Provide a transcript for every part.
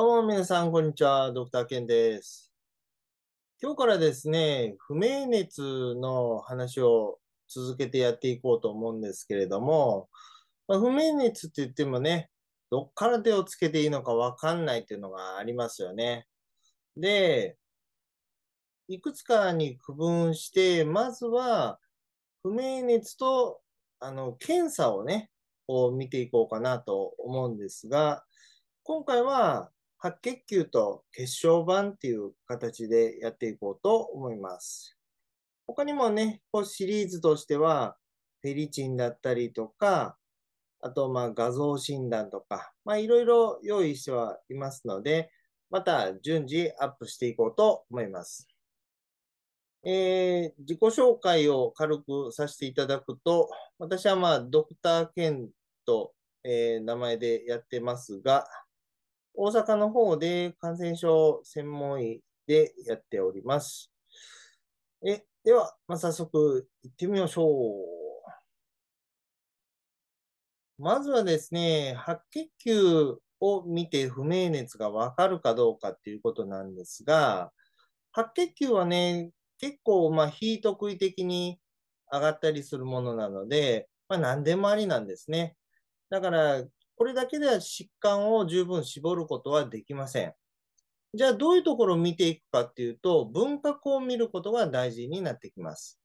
どうも皆さん、こんにちは。ドクターケンです。今日からですね、不明熱の話を続けてやっていこうと思うんですけれども、まあ、不明熱って言ってもね、どっから手をつけていいのかわかんないっていうのがありますよね。で、いくつかに区分して、まずは、不明熱と、あの、検査をね、を見ていこうかなと思うんですが、今回は白血球と血小板っていう形でやっていこうと思います。他にもね、こうシリーズとしては、フェリチンだったりとか、あと、まあ、画像診断とか、まあ、いろいろ用意してはいますので、また順次アップしていこうと思います。えー、自己紹介を軽くさせていただくと、私はまあ、ドクターケンと、えー、名前でやってますが、大阪の方で感染症専門医でやっております。えでは、まあ、早速行ってみましょう。まずはですね、白血球を見て不明熱がわかるかどうかっていうことなんですが、白血球はね、結構、まあ、非特異的に上がったりするものなので、まあ、何でもありなんですね。だから、これだけでは疾患を十分絞ることはできません。じゃあどういうところを見ていくかっていうと、文割を見ることが大事になってきます。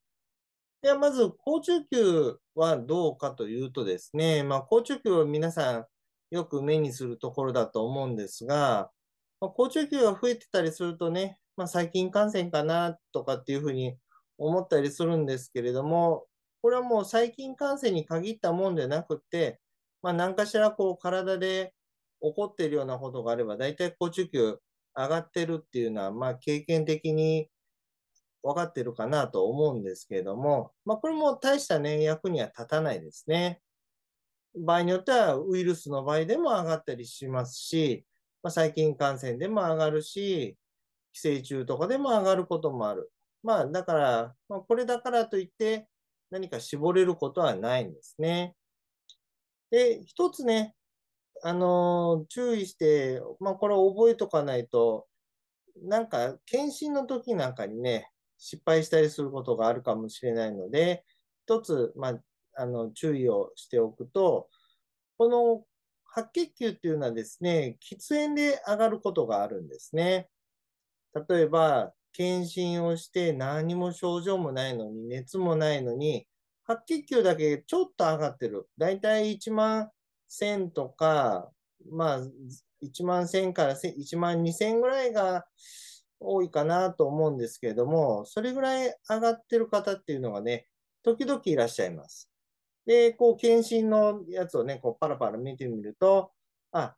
ではまず、高中球はどうかというとですね、まあ、高中球は皆さんよく目にするところだと思うんですが、まあ、高中球が増えてたりするとね、まあ、細菌感染かなとかっていうふうに思ったりするんですけれども、これはもう細菌感染に限ったもんじゃなくて、まあ、何かしらこう体で起こっているようなことがあれば、大体高中球上がってるっていうのは、まあ、経験的に分かってるかなと思うんですけれども、まあ、これも大したね、役には立たないですね。場合によってはウイルスの場合でも上がったりしますし、まあ、細菌感染でも上がるし、寄生虫とかでも上がることもある。まあ、だから、まあ、これだからといって何か絞れることはないんですね。で、一つね、あのー、注意して、まあ、これ覚えとかないと、なんか、検診の時なんかにね、失敗したりすることがあるかもしれないので、一つ、まあ、あの、注意をしておくと、この白血球っていうのはですね、喫煙で上がることがあるんですね。例えば、検診をして何も症状もないのに、熱もないのに、白血球だけちょっと上がってる。だいたい1万1000とか、まあ、1万1000から1万2000ぐらいが多いかなと思うんですけれども、それぐらい上がってる方っていうのがね、時々いらっしゃいます。で、こう、検診のやつをね、こう、パラパラ見てみると、あ、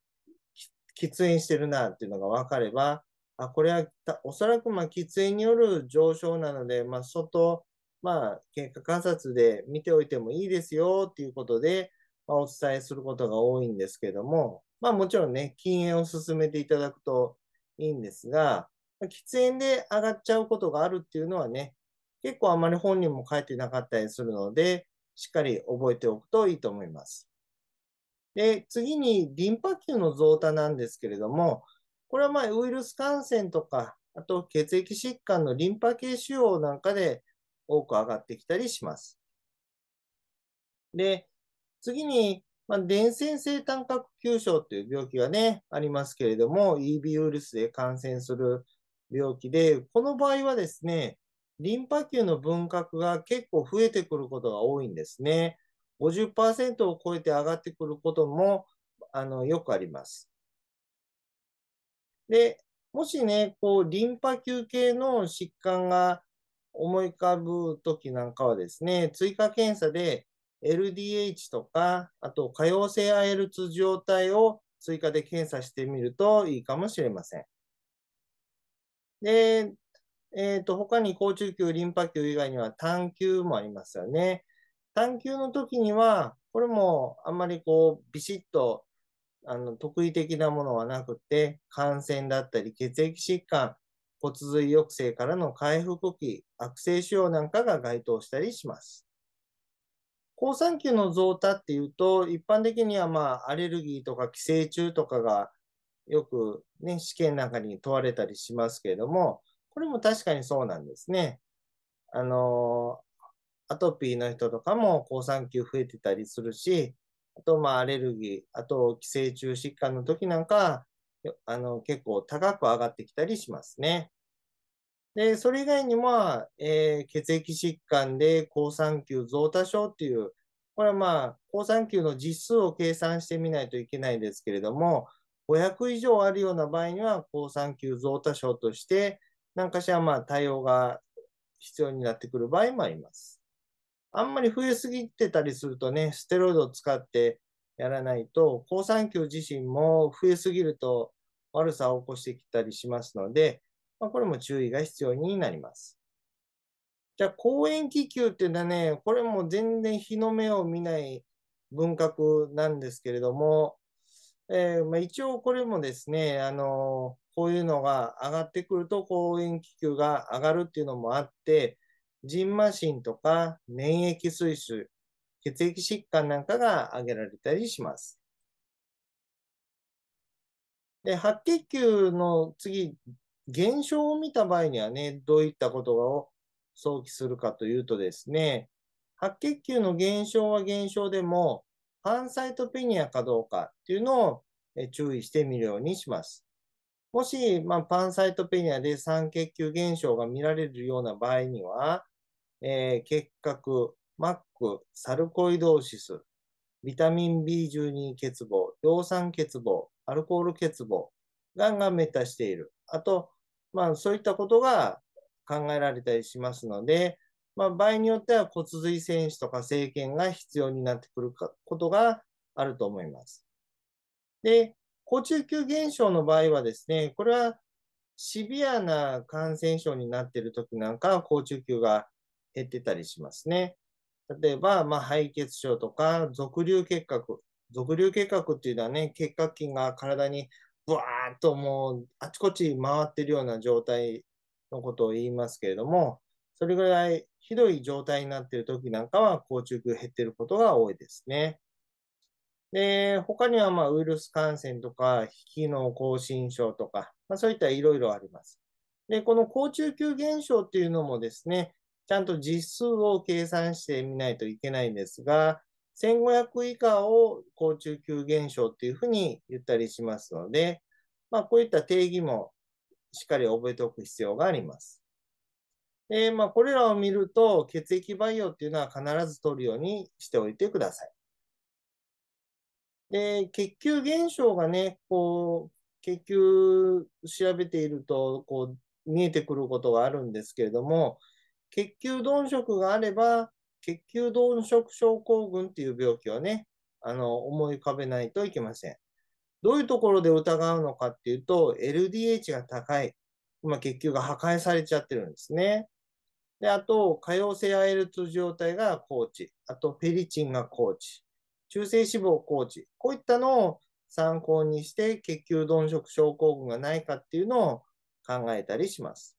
喫煙してるなっていうのが分かれば、あ、これはおそらくまあ喫煙による上昇なので、まあ、外まあ、経過観察で見ておいてもいいですよっていうことで、まあ、お伝えすることが多いんですけども、まあ、もちろんね、禁煙を進めていただくといいんですが、喫煙で上がっちゃうことがあるっていうのはね、結構あまり本人も書いてなかったりするので、しっかり覚えておくといいと思います。で、次にリンパ球の増多なんですけれども、これはまあウイルス感染とか、あと血液疾患のリンパ系腫瘍なんかで多く上がってきたりします。で、次に、まあ、伝染性単核パ球症という病気がね、ありますけれども、EB ウイルスで感染する病気で、この場合はですね、リンパ球の分割が結構増えてくることが多いんですね。50%を超えて上がってくることもあのよくあります。で、もしね、こう、リンパ球系の疾患が思い浮かぶ時なんかはですね、追加検査で LDH とか、あと可用性 IL2 状態を追加で検査してみるといいかもしれません。で、えっ、ー、と、他に高中球、リンパ球以外には単球もありますよね。単球の時には、これもあんまりこう、ビシッと、あの、特異的なものはなくて、感染だったり、血液疾患、骨髄抑制からの回復期、悪性腫瘍なんかが該当したりします。好酸球の増多っていうと、一般的にはまあアレルギーとか寄生虫とかがよくね、試験なんかに問われたりしますけれども、これも確かにそうなんですね。あの、アトピーの人とかも好酸球増えてたりするし、あとまあアレルギー、あと寄生虫疾患の時なんか、あの結構高く上がってきたりしますね。で、それ以外にも、えー、血液疾患で好酸球増多症っていう、これはまあ、好酸球の実数を計算してみないといけないんですけれども、500以上あるような場合には、好酸球増多症として、何かしらまあ対応が必要になってくる場合もあります。あんまり増えすぎてたりするとね、ステロイドを使ってやらないと、好酸球自身も増えすぎると悪さを起こしてきたりしますので、まあ、これも注意が必要になります。じゃあ、公園気球っていうのはね、これも全然日の目を見ない文革なんですけれども、えー、まあ、一応これもですね、あのー、こういうのが上がってくると公園気球が上がるっていうのもあって、ジンマシンとか免疫水腫、血液疾患なんかが挙げられたりします。で、白血球の次、減少を見た場合にはね、どういったことを想起するかというとですね、白血球の減少は減少でも、パンサイトペニアかどうかっていうのを注意してみるようにします。もし、まあ、パンサイトペニアで酸血球減少が見られるような場合には、えー、結核、マック、サルコイドーシス、ビタミン B12 欠乏、葉酸欠乏、アルコール欠乏、がんがンメタしている。あと、まあ、そういったことが考えられたりしますので、まあ、場合によっては骨髄選手とか生検が必要になってくることがあると思います。で、高中級現象の場合はですね、これはシビアな感染症になっている時なんかは、高中級が減ってたりしますね。例えば、まあ、敗血症とか、俗流結核、俗流結核っていうのはね、結核菌が体にぶわーっともうあちこち回ってるような状態のことを言いますけれども、それぐらいひどい状態になっている時なんかは、硬直減ってることが多いですね。で、他にはまあウイルス感染とか、非機能亢進症とか、まあ、そういったいろいろあります。で、この高中級現象っていうのもですね、ちゃんと実数を計算してみないといけないんですが、1500以下を高中級減少っていうふうに言ったりしますので、まあ、こういった定義もしっかり覚えておく必要があります。で、まあ、これらを見ると、血液培養っていうのは必ず取るようにしておいてください。で、血球減少がね、こう、血球調べていると、こう、見えてくることがあるんですけれども、血球鈍色があれば、血球動食症候群っていう病気はね、あの、思い浮かべないといけません。どういうところで疑うのかっていうと、LDH が高い。今、血球が破壊されちゃってるんですね。で、あと、可用性 IL2 状態が高知。あと、フェリチンが高値。中性脂肪高値。こういったのを参考にして、血球鈍食症候群がないかっていうのを考えたりします。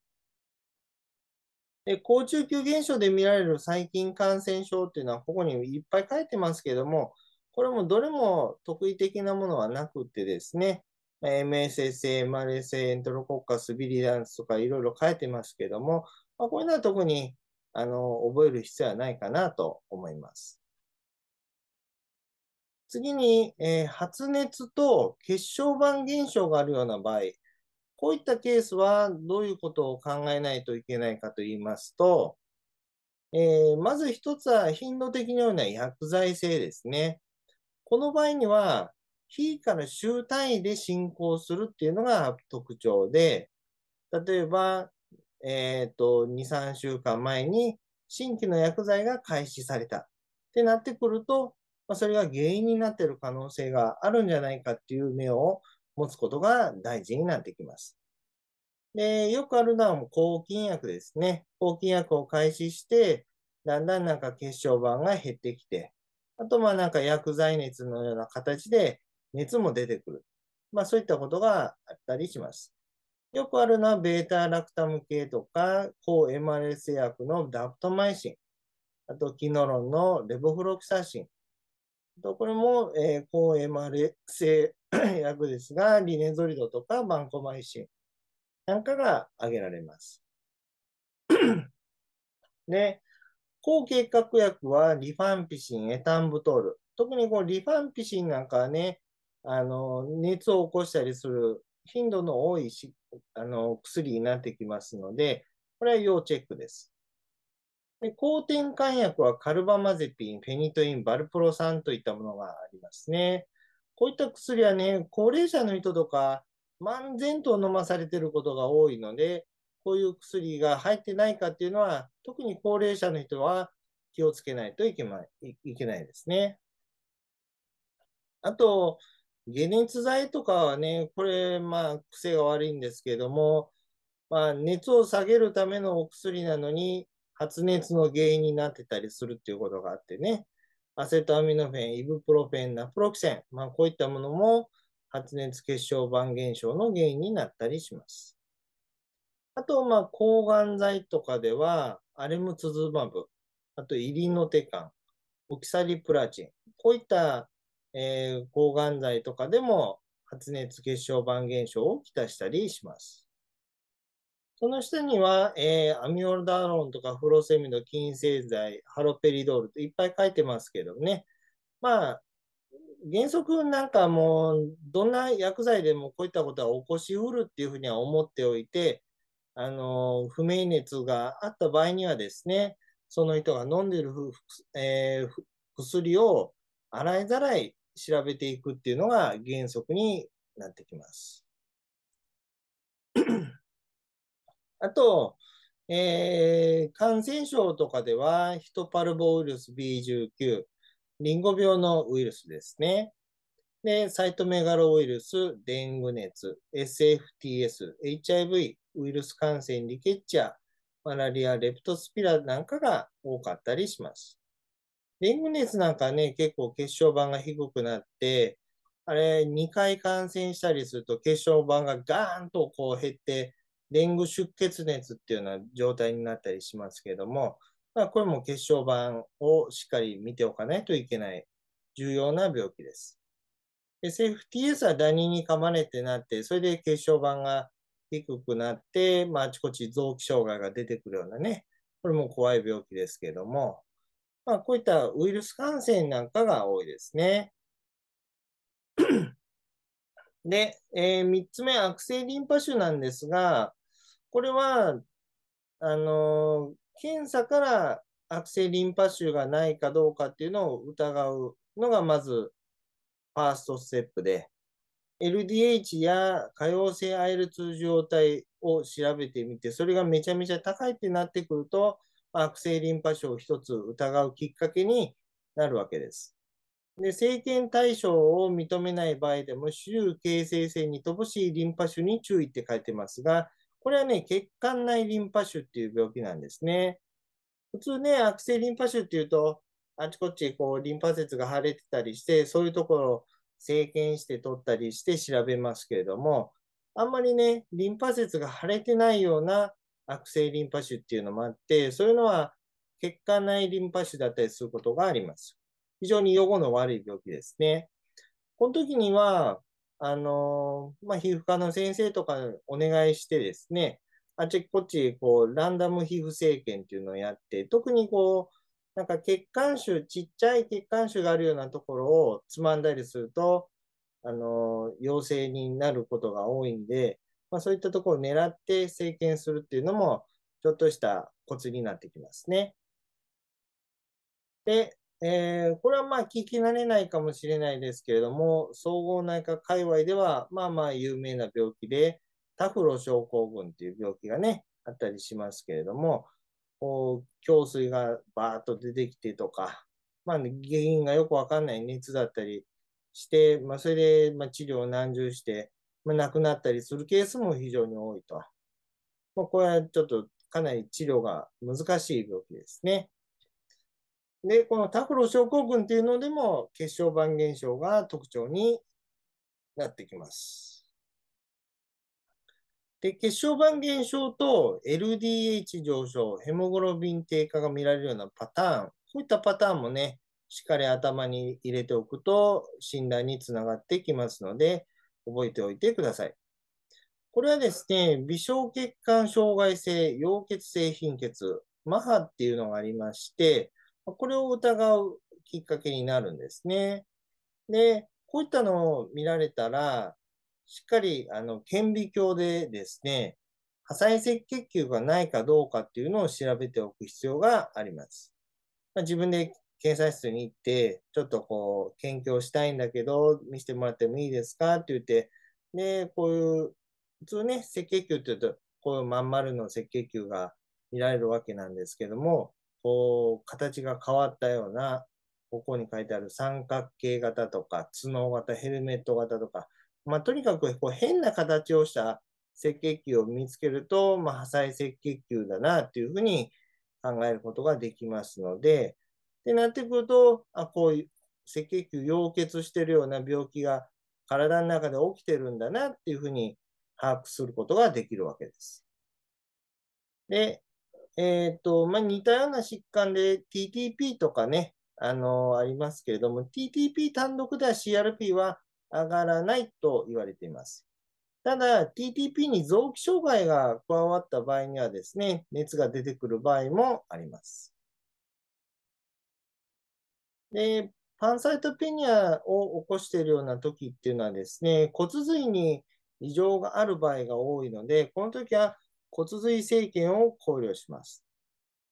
で高中級現象で見られる細菌感染症っていうのは、ここにいっぱい書いてますけども、これもどれも特異的なものはなくてですね、MSSA、MRSA、エントロコッカス、ビリダンスとかいろいろ書いてますけども、まあ、こういうのは特にあの覚える必要はないかなと思います。次に、えー、発熱と血小板減少があるような場合、こういったケースはどういうことを考えないといけないかと言いますと、えー、まず一つは頻度的にようなは薬剤性ですね。この場合には、非から週単位で進行するっていうのが特徴で、例えば、えっ、ー、と、2、3週間前に新規の薬剤が開始されたってなってくると、まあ、それが原因になっている可能性があるんじゃないかっていう目を持つことが大事になってきます。で、よくあるのはもう抗菌薬ですね。抗菌薬を開始して、だんだんなんか血小板が減ってきて、あとまあなんか薬剤熱のような形で熱も出てくる。まあそういったことがあったりします。よくあるのは、ベータラクタム系とか、抗 MRS 薬のダプトマイシン、あとキノロンのレボフロキサシン、とこれも、えー、抗 MRS 役ですが、リネゾリドとかバンコマイシンなんかが挙げられます。で、抗結核薬はリファンピシン、エタンブトール。特にこうリファンピシンなんかはね、あの、熱を起こしたりする頻度の多いしあの薬になってきますので、これは要チェックです。で抗転換薬はカルバマゼピン、フェニトイン、バルプロ酸といったものがありますね。こういった薬はね、高齢者の人とか、漫然と飲まされてることが多いので、こういう薬が入ってないかっていうのは、特に高齢者の人は気をつけないといけないですね。あと、解熱剤とかはね、これ、まあ、癖が悪いんですけども、まあ、熱を下げるためのお薬なのに、発熱の原因になってたりするっていうことがあってね、アセトアミノフェン、イブプロフェン、ナプロキセン、まあ、こういったものも発熱血小板減少の原因になったりします。あと、まあ、抗がん剤とかでは、アレムツズマブ、あとイリノテカン、オキサリプラチン、こういった、えー、抗がん剤とかでも発熱血小板減少をきたしたりします。その下には、えー、アミオルダロンとかフロセミド、金製剤、ハロペリドールといっぱい書いてますけどね。まあ、原則なんかもう、どんな薬剤でもこういったことは起こしうるっていうふうには思っておいて、あの、不明熱があった場合にはですね、その人が飲んでる、えー、薬を洗いざらい調べていくっていうのが原則になってきます。あと、えー、感染症とかでは、ヒトパルボウイルス B19、リンゴ病のウイルスですね。で、サイトメガロウイルス、デング熱、SFTS、HIV、ウイルス感染、リケッチャ、マラリア、レプトスピラなんかが多かったりします。デング熱なんかね、結構血小板が低くなって、あれ、2回感染したりすると血小板がガーンとこう減って、デング出血熱っていうような状態になったりしますけども、まあ、これも血小板をしっかり見ておかないといけない重要な病気です。でセーフティーエスはダニに噛まれてなって、それで血小板が低くなって、まあ、あちこち臓器障害が出てくるようなね、これも怖い病気ですけども、まあ、こういったウイルス感染なんかが多いですね。で、えー、3つ目、悪性リンパ腫なんですが、これは、あのー、検査から悪性リンパ腫がないかどうかっていうのを疑うのが、まず、ファーストステップで、LDH や可用性 IL2 状態を調べてみて、それがめちゃめちゃ高いってなってくると、悪性リンパ腫を一つ疑うきっかけになるわけです。で政権対象を認めない場合でも、周形成性に乏しいリンパ腫に注意って書いてますが、これはね、血管内リンパ腫っていう病気なんですね。普通ね、悪性リンパ腫っていうと、あちこちこうリンパ節が腫れてたりして、そういうところを生検して取ったりして調べますけれども、あんまりね、リンパ節が腫れてないような悪性リンパ腫っていうのもあって、そういうのは血管内リンパ腫だったりすることがあります。非常に予後の悪い病気ですね。この時には、あのまあ、皮膚科の先生とかお願いしてですね、あちこちこうランダム皮膚生検っていうのをやって、特にこう、なんか血管腫、ちっちゃい血管腫があるようなところをつまんだりすると、あの陽性になることが多いんで、まあ、そういったところを狙って生検するっていうのも、ちょっとしたコツになってきますね。で、えー、これはまあ聞き慣れないかもしれないですけれども、総合内科界隈ではまあまあ有名な病気で、タフロ症候群っていう病気がね、あったりしますけれども、こう、胸水がバーッと出てきてとか、まあ、ね、原因がよくわかんない熱だったりして、まあ、それで、ま治療を難重して、まあ、亡くなったりするケースも非常に多いと。まあ、これはちょっとかなり治療が難しい病気ですね。で、このタフロ症候群っていうのでも、血小板減少が特徴になってきます。で、血小板減少と LDH 上昇、ヘモグロビン低下が見られるようなパターン、こういったパターンもね、しっかり頭に入れておくと診断につながってきますので、覚えておいてください。これはですね、微小血管障害性、溶血性貧血、マハっていうのがありまして、これを疑うきっかけになるんですね。で、こういったのを見られたら、しっかり、あの、顕微鏡でですね、破砕赤血球がないかどうかっていうのを調べておく必要があります。まあ、自分で検査室に行って、ちょっとこう、検挙したいんだけど、見せてもらってもいいですかって言って、で、こういう、普通ね、赤血球って言うと、こういうまん丸の赤血球が見られるわけなんですけども、こう、形が変わったような、ここに書いてある三角形型とか、角型、ヘルメット型とか、まあ、とにかくこう変な形をした赤血球を見つけると、まあ、破砕赤血球だなというふうに考えることができますので、ってなってくると、あこういう赤血球溶血してるような病気が体の中で起きてるんだなっていうふうに把握することができるわけです。で、えっ、ー、と、まあ、似たような疾患で TTP とかね、あの、ありますけれども、TTP 単独では CRP は上がらないと言われています。ただ、TTP に臓器障害が加わった場合にはですね、熱が出てくる場合もあります。で、パンサイトペニアを起こしているような時っていうのはですね、骨髄に異常がある場合が多いので、この時は骨髄生検を考慮します。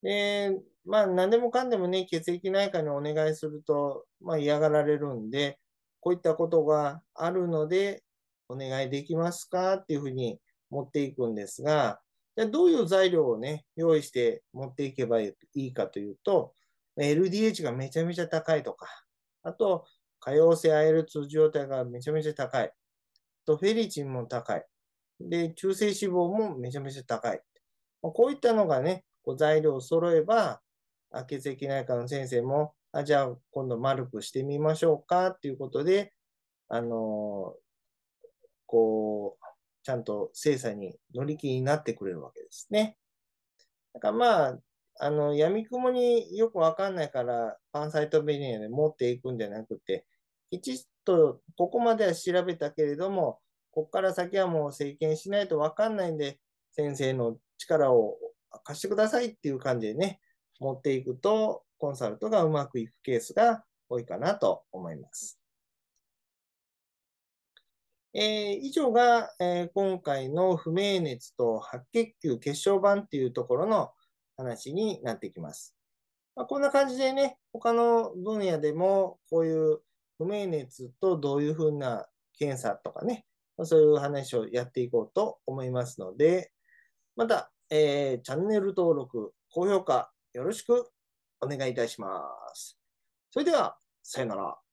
で、まあ、何でもかんでもね、血液内科にお願いすると、まあ、嫌がられるんで、こういったことがあるので、お願いできますかっていうふうに持っていくんですが、じゃどういう材料をね、用意して持っていけばいいかというと、LDH がめちゃめちゃ高いとか、あと、可用性 IL2 状態がめちゃめちゃ高い、とフェリチンも高い、で、中性脂肪もめちゃめちゃ高い。こういったのがね、こう材料を揃えば、血液内科の先生も、あ、じゃあ今度丸くしてみましょうかっていうことで、あのー、こう、ちゃんと精査に乗り気になってくれるわけですね。だからまあ、あの、闇雲によくわかんないから、パンサイトベニアで持っていくんじゃなくて、きちっとここまでは調べたけれども、こっから先はもう政権しないと分かんないんで、先生の力を貸してくださいっていう感じでね、持っていくと、コンサルトがうまくいくケースが多いかなと思います。えー、以上が、えー、今回の不明熱と白血球血小板っていうところの話になってきます。まあ、こんな感じでね、他の分野でもこういう不明熱とどういうふうな検査とかね、そういう話をやっていこうと思いますので、また、えー、チャンネル登録、高評価、よろしくお願いいたします。それでは、さよなら。